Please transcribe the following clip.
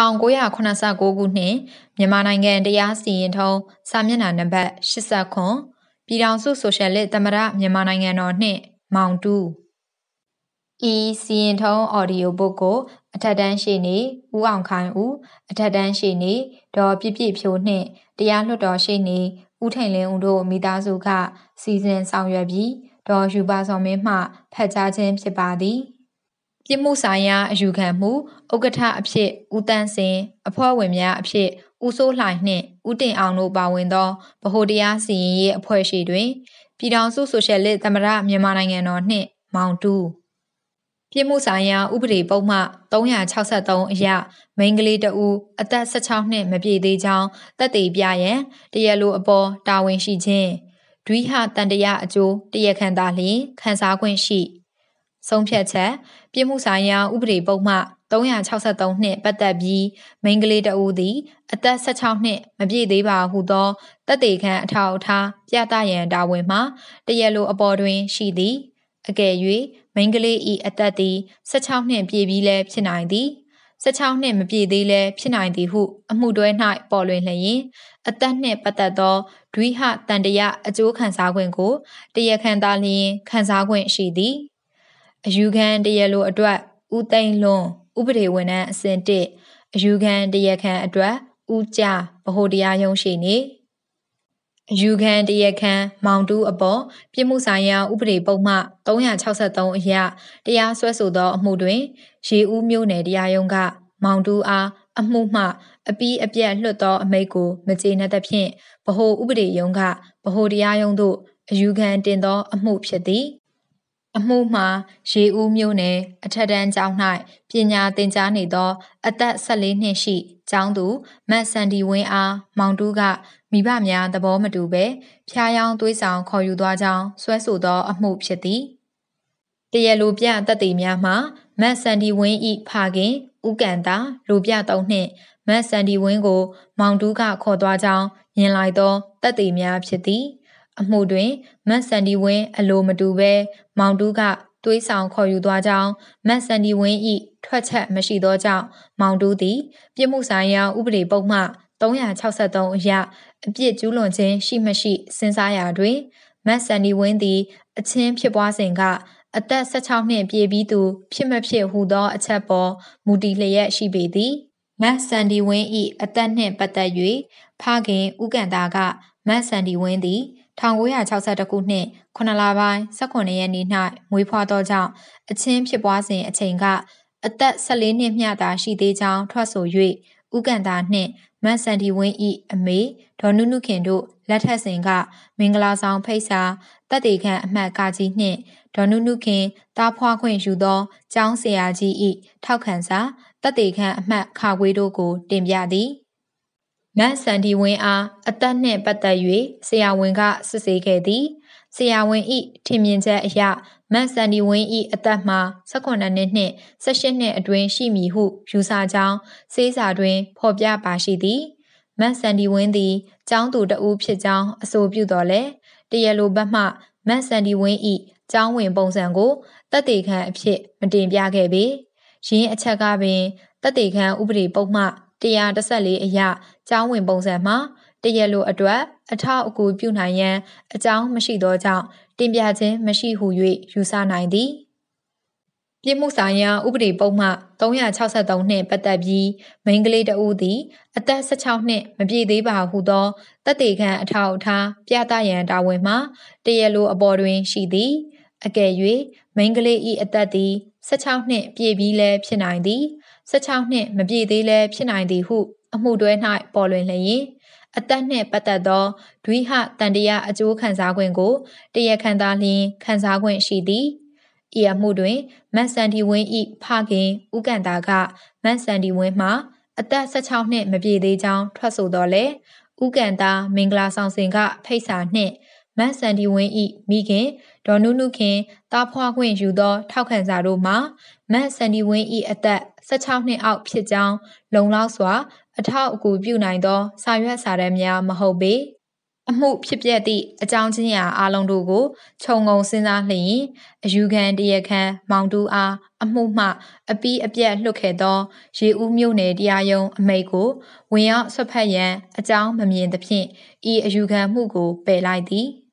1989ခုနှစ်မြန်မာနိုင်ငံ တရားစီရင်ထုံးစာမျက်နှာနံပါတ်89ပြည်ထောင်စုဆိုရှယ်လစ်သမ္မတမြန်မာနိုင်ငံတော်နှင့်မောင်တူဤစီရင်ထုံး audio book ကိုအထက်တန်းရှိနေဦးအောင်ခိုင်ဦးအထက်တန်းရှိနေဒေါ်ပြပြဖြိုးနှင့်တရားလွှတ်တော်ရှိနေဦးထိန်လင်းဦးတို့မိသားစုက စီစဉ်ဆောင်ရွက်ပြီးဒေါ်ယူပါဆောင်မင်းမှဖတ်ကြားခြင်းဖြစ်ပါသည်။ပြစ်မှုဆိုင်ရာအယူခံမှုဥက္ကဋ္ဌအဖြစ်ဦးတန်းစင်အဖွဲ့ဝင်များအဖြစ်ဦးစိုးလှိုင်နှင့်ဦးတင်အောင်တို့ပါဝင်သောဗဟိုတရားစီရင်ရေးအဖွဲ့ရှိတွင်ပြည်ထောင်စုဆိုရှယ်လစ်သမ္မတမြန်မာနိုင်ငံတော်နှင့်မောင်တူပြစ်မှုဆိုင်ရာဥပဒေပုံမှ363အရမိန်းကလေးတဦးအသက်16နှစ်မပြည့်သေးကြောင်းသက်သေပြရန်တရားလိုအပေါ်တာဝန်ရှိခြင်းဒွိဟတန်တရားအကျိုးတရားခံတာလျှင်ခံစားခွင့်ရှိ၏ဆုံးဖြတ်ချက်ပြစ်မှုဆိုင်ရာဥပဒေပုံမှ363နှစ်ပတ်သက်ပြီးမိန်းကလေးတအူးသည်အသက်16နှစ်မပြည့်သေးပါဟုသောတပ်သေးခံအထောက်အထားပြသရန်တာဝန်မှတရက်လိုအပေါ်တွင်ရှိသည်အကယ်၍မိန်းကလေး၏အသက်သည်16နှစ်ပြည့်ပြီးလည်းဖြစ်နိုင်သည်16နှစ်မပြည့်သေးလဲဖြစ်နိုင်သည်ဟု အမှုတွဲ၌ပေါ်လွင်လျင်အသက်နှင့်ပတ်သက်သောဒွိဟတန်တရအကျိုးခံစားခွင့်ကိုတရားခံသားလျင်ခံစားခွင့်ရှိသည်အယူခံတရားလိုအတွက်ဦးသိန်းလွန်ဥပဒေဝန်ထမ်းအဆင့်1အယူခံတရားခံအတွက်ဦးကြဗဟိုတရားရုံးရှိနေအယူခံတရားခံမောင်တူးအပေါ်ပြစ်မှုဆိုင်ရာဥပဒေပုံမှ363အရတရားစွဲဆိုသောအမှုတွင်ရေဦးမျိုးနယ်တရားရုံးကမောင်တူးအားအမှုမှ အပီးအပြတ်လွတ်သောအမိန့်ကို မကျေနပ်သဖြင့်ဗဟိုဥပဒေရုံးကဗဟိုတရားရုံးသို့အယူခံတင်သော အမှုဖြစ်သည်အမှုမှာရေဦးမြို့နယ်အထက်တန်းကျောင်း၌ပညာသင်ကြားနေသောအသက်14နှစ်ရှိကျောင်းသူမတ်စန်ဒီဝင်းအားမောင်တူးကမိဘများသဘောမတူဘဲဖျားယောင်းသွေးဆောင်ခေါ်ယူသွားကြောင်းဆွဲဆိုသောအမှုဖြစ်သည်တရလူပြတက်တေများမှာမတ်စန်ဒီဝင်းဤဖခင်ဥကန်တာလူပြတုံးနှင့်မတ်စန်ဒီဝင်းကို မောင်တူးကခေါ်သွားကြောင်းမြင်လိုက်သောတက်တေများဖြစ်သည်။အမှုတွင်မတ်စန်ဒီဝင်း အလိုမတူဘဲမောင်တူးကသွေးဆောင်ခေါ်ယူသွားကြောင်းမတ်စန်ဒီဝင်း၏ထွက်ချက်မရှိသောကြောင့်မောင်တူးသည် ပြစ်မှုဆိုင်ရာဥပဒေပုဒ်မှ363အရအပြစ်ကျူးလွန်ခြင်းရှိမရှိစဉ်းစားရာတွင်မတ်စန်ဒီဝင်းသည် အချင်းဖြစ်ပွားစဉ်ကအသက်16နှစ်ပြည့်ပြီးသူ ဖြစ်မဖြစ်ဟူသောအချက်ပေါ်မူတည်လျက်ရှိပေသည်မတ်စန်ဒီဝင်း၏အသက်နှင့်ပတ်သက်၍ဖခင်ဥကန်တာကမတ်စန်ဒီဝင်းသည်1962ခုနှစ်9လပိုင်း18ရက်နေ့၌မွေးဖွားသောကြောင့်အချင်းဖြစ်ပွားစဉ်အချိန်က အသက်14နှစ်မျှသာရှိသေးကြောင်းထွက်ဆို၍ဥကန်တာနှင့်မန်စန်ဒီဝင်း၏အမေဒေါ်နုနုခင်တို့လက်ထက်စဉ်ကမင်္ဂလာဆောင်ဖိတ်စာတက်တေခန့်အမှတ်ကကြီးနှင့်ဒေါ်နုနုခင်တားဖွားခွင့်ယူသောကျောင်းဆရာကြီး၏ထောက်ခံစာတက်တေခန့်အမှတ်ခါခွေးတို့ကို တင်ပြသည်။မတ်စန်ဒီဝင်းအားအသက်နှင့်ပတ်သက်၍ဆရာဝန်ကစစ်ဆေးခဲ့သည်ဆရာဝန်ဤထင်မြင်ချက်အရမတ်စန်ဒီဝင်းဤအသက်မှာ18နှစ်နှင့်18နှစ်အတွင်းရှိမည်ဟုယူဆကြောင်း စေးစာတွင် ဖော်ပြပါရှိသည်မတ်စန်ဒီဝင်းသည်ကျောင်းသူတဦးဖြစ်ကြောင်းအဆိုပြုတော်လဲတရလိုဘက်မှမတ်စန်ဒီဝင်းဤကျောင်းဝင်ပုံစံကိုတက်တေခံအဖြစ် မတင်ပြခဲ့ပေရင်းအချက်ကပင်တက်တေခံဥပဒေပုံမှ114အရကျောင်းဝင်ပုံစံမှာတရက်လိုအတွက် အထောက်အကူပြုနိုင်ရန်အကြောင်းမရှိသောကြောင့်တင်ပြခြင်းမရှိဟု၍ယူဆနိုင်သည်ပြစ်မှုဆိုင်ရာဥပဒေပုံမှ363နှင့်ပတ်သက်ပြီးမိန်းကလေးတဦးသည် အသက်16နှစ်မပြည့်သေးပါဟုသောတပ်တေခံအထောက်အထားပြသရန်တာဝန်မှတရက်လိုအပေါ်တွင်ရှိသည်အကယ်၍မိန်းကလေး၏အသက်သည်16နှစ်ပြည့်ပြီးလည်းဖြစ်နိုင်သည်16နှစ်မပြည့်သေးလဲဖြစ်နိုင်သည်ဟုအမှုတွဲ၌ပေါ်လွင်လျင်အသက်နှင့်ပတ်သက်သောဒွိဟတန်တရားအကျိုးခံစားခွင့်ကိုတရားခံသာလျင်ခံစားခွင့်ရှိသည်ဤအမှုတွင် မန်စန်ဒီဝင်းဤဖခင်ဥကန်တာကမန်စန်ဒီဝင်းမှအသက်16နှစ်မပြည့်သေးကြောင်းထွက်ဆိုတော်လဲဥကန်တာမင်္ဂလာဆောင်စဉ်ကဖိတ်စာနှင့်မန်စန်ဒီဝင်းဤမိခင်ဒေါ်နုနုခင်တားဖွားခွင့်ယူသောထောက်ခံစာတို့မှာမန်စန်ဒီဝင်းဤအသက်16နှစ်အောက်ဖြစ်ကြောင်း လုံလောက်စွာ အထောက်အကူပြုနိုင်သောစာရွက်စာတမ်းများမဟုတ်ပေ အမှုဖြစ်ပျက်သည့်အကြောင်းချင်းရာအားလုံးတို့ကိုခြုံငုံစဉ်းစားလျင်အယူခံတရားခံမောင်တူအားအမှုမှ အပီးအပြက်လွတ်ခဲ့သော ရေဦးမြို့နယ်တရားရုံးအမိတ်ကို ဝင်ရောက်ဆွတ်ဖက်ရန် အကြောင်းမမြင်သဖြင့်ဤအယူခံမှုကိုပယ်လိုက်သည်။